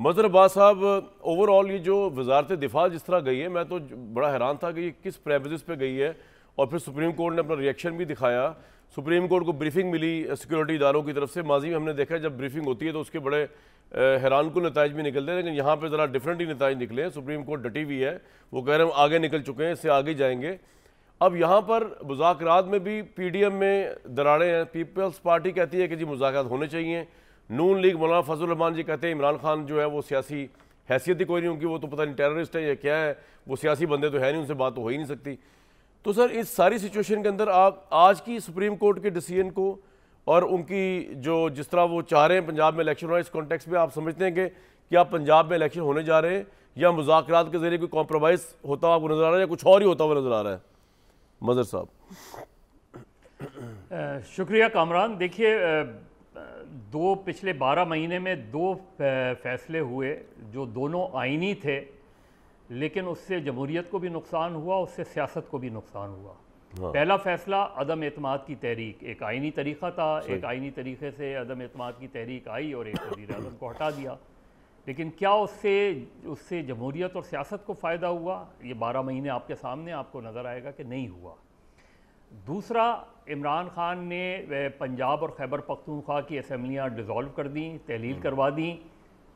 मजर अब्बास साहब ओवरऑल ये जो वजारत दिफा जिस तरह गई है मैं तो बड़ा हैरान था कि ये किस प्रेविज पे गई है और फिर सुप्रीम कोर्ट ने अपना रिएक्शन भी दिखाया सुप्रीम कोर्ट को ब्रीफिंग मिली सिक्योरिटी इदारों की तरफ से माजी में हमने देखा जब ब्रीफिंग होती है तो उसके बड़े हैरान को नतज भी निकलते हैं लेकिन यहाँ पर ज़रा डिफरेंट ही नतज निकले सुप्रीम कोर्ट डटी हुई है वो कह रहे हैं हम आगे निकल चुके हैं इससे आगे जाएंगे अब यहाँ पर मुजाकर में भी पी डी एम में दराड़े हैं पीपल्स पार्टी कहती है कि जी मुजाकर होने चाहिए नून लीग मौलाना फजल रहमान जी कहते हैं इमरान खान जो है वो सियासी हैसियत ही कोई नहीं उनकी वो तो पता नहीं टेररिस्ट है या क्या है वो सियासी बंदे तो है नहीं उनसे बात तो हो ही नहीं सकती तो सर इस सारी सिचुएशन के अंदर आप आज की सुप्रीम कोर्ट के डिसीजन को और उनकी जो जिस तरह वो चाह रहे हैं पंजाब में इलेक्शन हो इस कॉन्टेक्स में आप समझते हैं कि क्या पंजाब में इलेक्शन होने जा रहे हैं या मुजाकर के जरिए कोई कॉम्प्रोमाइज़ होता हुआ आपको नज़र आ रहा है या कुछ और ही होता हुआ नज़र आ रहा है मजर साहब शुक्रिया कामरान देखिए दो पिछले 12 महीने में दो फैसले हुए जो दोनों आइनी थे लेकिन उससे जमहूरीत को भी नुकसान हुआ उससे सियासत को भी नुकसान हुआ हाँ। पहला फैसला अदम अतमाद की तहरीक एक आइनी तरीक़ा था एक आइनी तरीके से अदम अतमाद की तहरीक आई और एक वजीर अजम को हटा दिया लेकिन क्या उससे उससे जमहूरीत और सियासत को फ़ायदा हुआ ये बारह महीने आपके सामने आपको नज़र आएगा कि नहीं हुआ दूसरा इमरान ख़ान ने पंजाब और खैबर पख्तूनख्वा की असम्बलियाँ डिज़ोल्व कर दी तहलील हम्म। करवा दी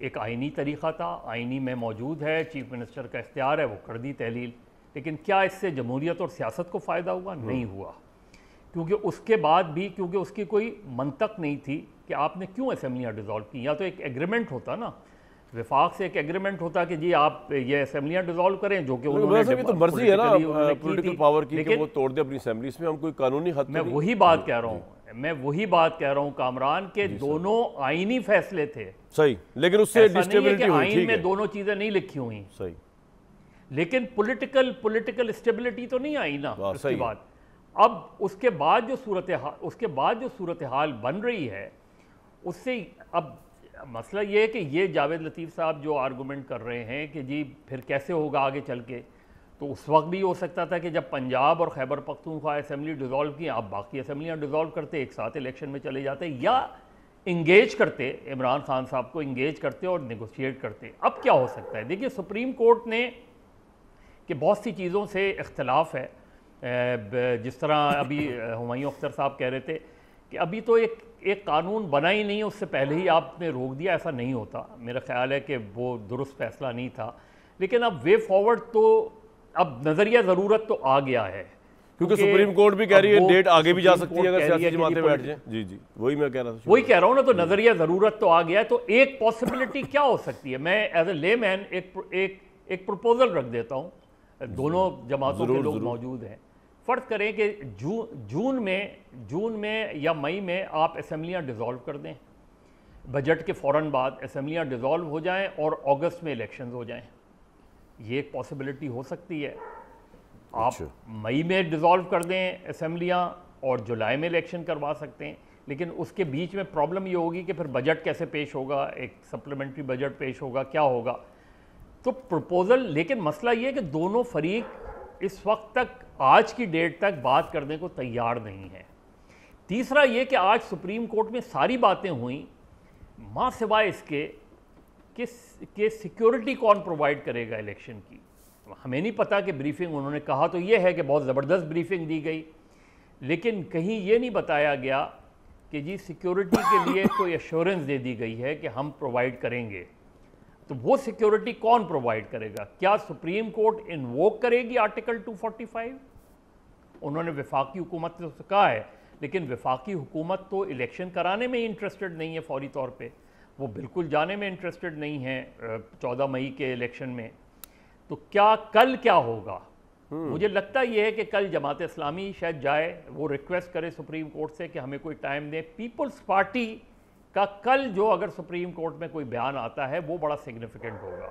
एक आइनी तरीक़ा था आइनी में मौजूद है चीफ मिनिस्टर का इख्तियार है वो कर दी तहलील लेकिन क्या इससे जमहूरियत और सियासत को फ़ायदा हुआ हम्म। नहीं हुआ क्योंकि उसके बाद भी क्योंकि उसकी कोई मनतक नहीं थी कि आपने क्यों असम्बलियाँ डिज़ोल्व की या तो एक एग्रीमेंट होता ना विफाक से एक एग्रीमेंट होता कि जी आप ये असेंबलियां डिजोल्व करें जो कि उन्होंने तो मर्जी है ना पॉलिटिकल पावर की कि वो तोड़ दे अपनी असेंबली इसमें हम कोई कानूनी हद मैं वही बात कह रहा हूँ मैं वही बात कह रहा हूँ कामरान के दोनों आईनी फैसले थे सही लेकिन उससे डिस्टेबिलिटी हुई आइन में दोनों चीजें नहीं लिखी हुई सही लेकिन पॉलिटिकल पॉलिटिकल स्टेबिलिटी तो नहीं आई ना सही बात अब उसके बाद जो सूरत उसके बाद जो सूरत हाल बन रही है उससे अब मसला ये है कि ये जावेद लतीफ़ साहब जो आर्गूमेंट कर रहे हैं कि जी फिर कैसे होगा आगे चल के तो उस वक्त भी हो सकता था कि जब पंजाब और खैबर पख्तूनख्वा असम्बली डिज़ोल्व की आप बाकी असम्बलियाँ डिज़ोल्व करते एक साथ इलेक्शन में चले जाते या इंगेज करते इमरान खान साहब को इंगेज करते और निगोशिएट करते अब क्या हो सकता है देखिए सुप्रीम कोर्ट ने कि बहुत सी चीज़ों से इख्तलाफ है जिस तरह अभी हमायूं अख्तर साहब कह रहे थे कि अभी तो एक एक कानून बना ही नहीं है उससे पहले ही आपने रोक दिया ऐसा नहीं होता मेरा ख्याल है कि वो दुरुस्त फैसला नहीं था लेकिन अब वे फॉरवर्ड तो अब नज़रिया ज़रूरत तो आ गया है क्योंकि सुप्रीम कोर्ट भी कह रही है डेट आगे भी जा सकती है अगर सियासी जमातें बैठ जाएं जी जी वही मैं कह रहा था वही कह रहा हूँ ना तो नज़रिया ज़रूरत तो आ गया है तो एक पॉसिबिलिटी क्या हो सकती है मैं एज ए ले मैन एक एक एक प्रपोजल रख देता हूँ दोनों जमातों के लोग मौजूद हैं फ़र्ज़ करें कि जू जून में जून में या मई में आप असम्बलियाँ डिज़ोल्व कर दें बजट के फ़ौर बाद असम्बलियाँ डिज़ोल्व हो जाएँ और अगस्त में इलेक्शन हो जाएँ ये एक पॉसिबिलिटी हो सकती है आप अच्छा। मई में डिज़ोल्व कर दें असम्बलियाँ और जुलाई में इलेक्शन करवा सकते हैं लेकिन उसके बीच में प्रॉब्लम ये होगी कि फिर बजट कैसे पेश होगा एक सप्लीमेंट्री बजट पेश होगा क्या होगा तो प्रपोज़ल लेकिन मसला ये है कि दोनों फरीक इस वक्त तक आज की डेट तक बात करने को तैयार नहीं है तीसरा ये कि आज सुप्रीम कोर्ट में सारी बातें हुई माँ सिवाय इसके कि के सिक्योरिटी कौन प्रोवाइड करेगा इलेक्शन की हमें नहीं पता कि ब्रीफिंग उन्होंने कहा तो ये है कि बहुत ज़बरदस्त ब्रीफिंग दी गई लेकिन कहीं ये नहीं बताया गया कि जी सिक्योरिटी के लिए कोई एश्योरेंस दे दी गई है कि हम प्रोवाइड करेंगे तो वो सिक्योरिटी कौन प्रोवाइड करेगा क्या सुप्रीम कोर्ट इन्वोक करेगी आर्टिकल 245 उन्होंने विफाकी हुकूमत से तो कहा है लेकिन विफाकी हुकूमत तो इलेक्शन कराने में इंटरेस्टेड नहीं है फौरी तौर पे वो बिल्कुल जाने में इंटरेस्टेड नहीं है चौदह मई के इलेक्शन में तो क्या कल क्या होगा हम्म। मुझे लगता यह है कि कल जमात इस्लामी शायद जाए वो रिक्वेस्ट करे सुप्रीम कोर्ट से कि हमें कोई टाइम दें पीपल्स पार्टी का कल जो अगर सुप्रीम कोर्ट में कोई बयान आता है वो बड़ा सिग्निफिकेंट होगा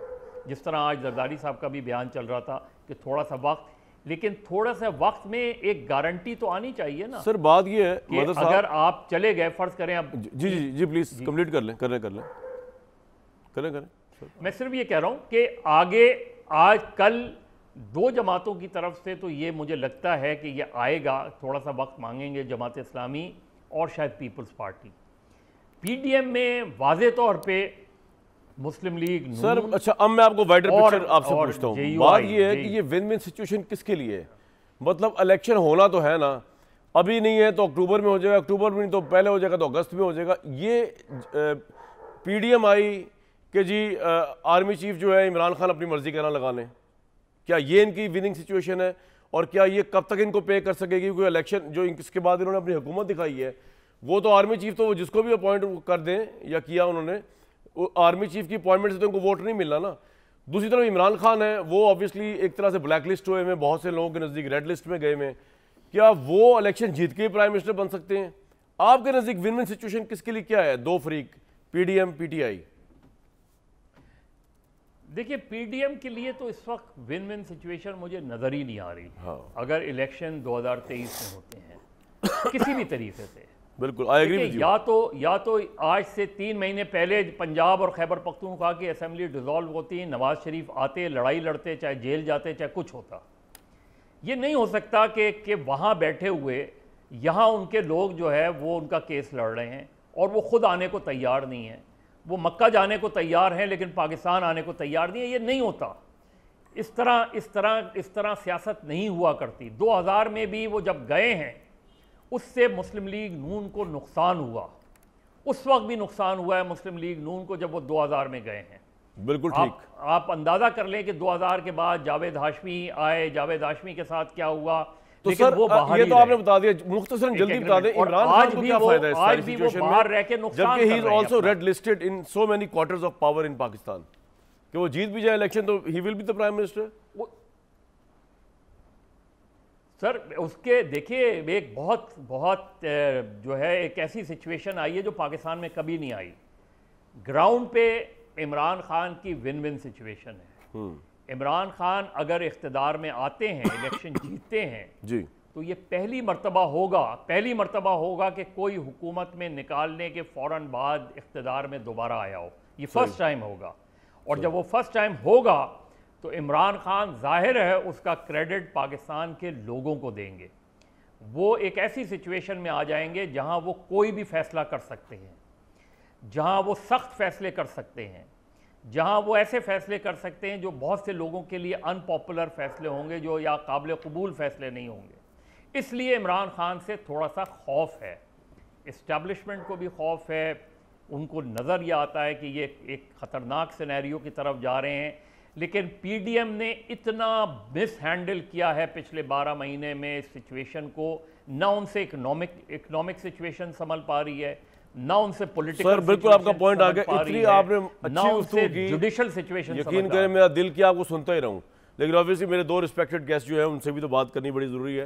जिस तरह आज जरदारी साहब का भी बयान चल रहा था कि थोड़ा सा वक्त लेकिन थोड़ा सा वक्त में एक गारंटी तो आनी चाहिए ना सर बात ये है कि अगर आप चले गए फर्ज करें आप जी जी जी प्लीज कंप्लीट कर लें कर लें कर लें करें करें मैं सिर्फ ये कह रहा हूँ कि आगे आज कल दो जमातों की तरफ से तो ये मुझे लगता है कि ये आएगा थोड़ा सा वक्त मांगेंगे जमात इस्लामी और शायद पीपल्स पार्टी पीडीएम में वाज तौर पे मुस्लिम लीग सर अच्छा अब मैं आपको वाइडर पिक्चर आपसे पूछता हूँ बात ये है कि ये विन विन सिचुएशन किसके लिए मतलब इलेक्शन होना तो है ना अभी नहीं है तो अक्टूबर में हो जाएगा अक्टूबर में नहीं तो पहले हो जाएगा तो अगस्त में हो जाएगा ये पीडीएम आई के जी आर्मी चीफ जो है इमरान खान अपनी मर्जी के ना लगा लें क्या ये इनकी विनिंग सिचुएशन है और क्या ये कब तक इनको पे कर सकेगी क्योंकि इलेक्शन जो इसके बाद इन्होंने अपनी हुकूमत दिखाई है वो तो आर्मी चीफ तो जिसको भी अपॉइंट कर दें या किया उन्होंने आर्मी चीफ की अपॉइंटमेंट से तो उनको वोट नहीं मिलना ना दूसरी तरफ इमरान खान है वो ऑब्वियसली एक तरह से ब्लैक लिस्ट हुए हैं बहुत से लोगों के नज़दीक रेड लिस्ट में गए हुए क्या वो इलेक्शन जीत के प्राइम मिनिस्टर बन सकते हैं आपके नज़दीक विन विन सिचुएशन किसके लिए क्या है दो फरीक पीडीएम पीटीआई देखिए पीडीएम के लिए तो इस वक्त विन विन सिचुएशन मुझे नज़र ही नहीं आ रही हाँ। अगर इलेक्शन 2023 में होते हैं किसी भी तरीके से बिल्कुल आई एग्री या तो या तो आज से तीन महीने पहले पंजाब और खैबर पख्तूनख्वा की असम्बली डिजॉल्व होती नवाज शरीफ आते लड़ाई लड़ते चाहे जेल जाते चाहे कुछ होता ये नहीं हो सकता कि कि वहाँ बैठे हुए यहाँ उनके लोग जो है वो उनका केस लड़ रहे हैं और वो खुद आने को तैयार नहीं है वो मक्का जाने को तैयार हैं लेकिन पाकिस्तान आने को तैयार नहीं है ये नहीं होता इस तरह इस तरह इस तरह सियासत नहीं हुआ करती 2000 में भी वो जब गए हैं उससे मुस्लिम लीग नून को नुकसान हुआ उस वक्त भी नुकसान हुआ है मुस्लिम लीग नून को जब वो 2000 में गए हैं बिल्कुल ठीक आप, आप अंदाजा कर लें कि 2000 के बाद जावेद हाशमी आए जावेद हाशमी के साथ क्या हुआ तो सर वो बाहर ये तो आपने बता दिया मुख्तसर जल्दी बता दें इमरान खान को क्या फायदा है आज भी वो बाहर रह के नुकसान जबकि he is also red listed in so many quarters of power in Pakistan कि वो जीत भी जाए इलेक्शन तो he will be the prime minister sir उसके देखिए एक बहुत बहुत जो है एक ऐसी सिचुएशन आई है जो पाकिस्तान में कभी नहीं आई ग्राउंड पे इमरान खान की विन विन सिचुएशन है हम्म। इमरान खान अगर इकतदार में आते हैं इलेक्शन जीतते हैं जी तो ये पहली मरतबा होगा पहली मरतबा होगा कि कोई हुकूमत में निकालने के फ़ौर बाद इकतदार में दोबारा आया हो ये फर्स्ट टाइम होगा और जब वो फर्स्ट टाइम होगा तो इमरान खान जाहिर है उसका क्रेडिट पाकिस्तान के लोगों को देंगे वो एक ऐसी सिचुएशन में आ जाएंगे जहां वो कोई भी फैसला कर सकते हैं जहां वो सख्त फैसले कर सकते हैं जहां वो ऐसे फैसले कर सकते हैं जो बहुत से लोगों के लिए अनपॉपुलर फैसले होंगे जो या काबिल कबूल फैसले नहीं होंगे इसलिए इमरान खान से थोड़ा सा खौफ है इस्टबलिशमेंट को भी खौफ है उनको नज़र यह आता है कि ये एक ख़तरनाक सिनेरियो की तरफ जा रहे हैं लेकिन पीडीएम ने इतना मिस हैंडल किया है पिछले 12 महीने में सिचुएशन को ना उनसे इकोनॉमिक इकोनॉमिक सिचुएशन संभल पा रही है ना उनसे पॉलिटिकल सर बिल्कुल आपका पॉइंट आ गया इतनी आपने ना उनसे जुडिशियल सिचुएशन यकीन करें मेरा दिल किया आपको सुनता ही रहूं लेकिन ऑब्वियसली मेरे दो रिस्पेक्टेड गेस्ट जो है उनसे भी तो बात करनी बड़ी जरूरी है